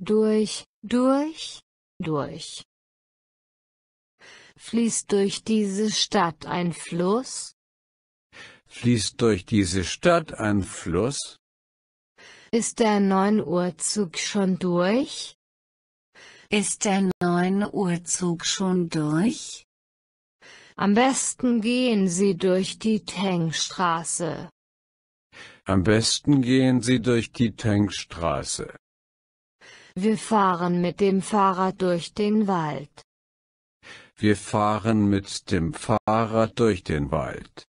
durch, durch, durch. Fließt durch diese Stadt ein Fluss? Fließt durch diese Stadt ein Fluss? Ist der 9 Uhr Zug schon durch? Ist der 9 Uhr Zug schon durch? Am besten gehen Sie durch die Tengstraße. Am besten gehen Sie durch die Tankstraße. Wir fahren mit dem Fahrrad durch den Wald. Wir fahren mit dem Fahrrad durch den Wald.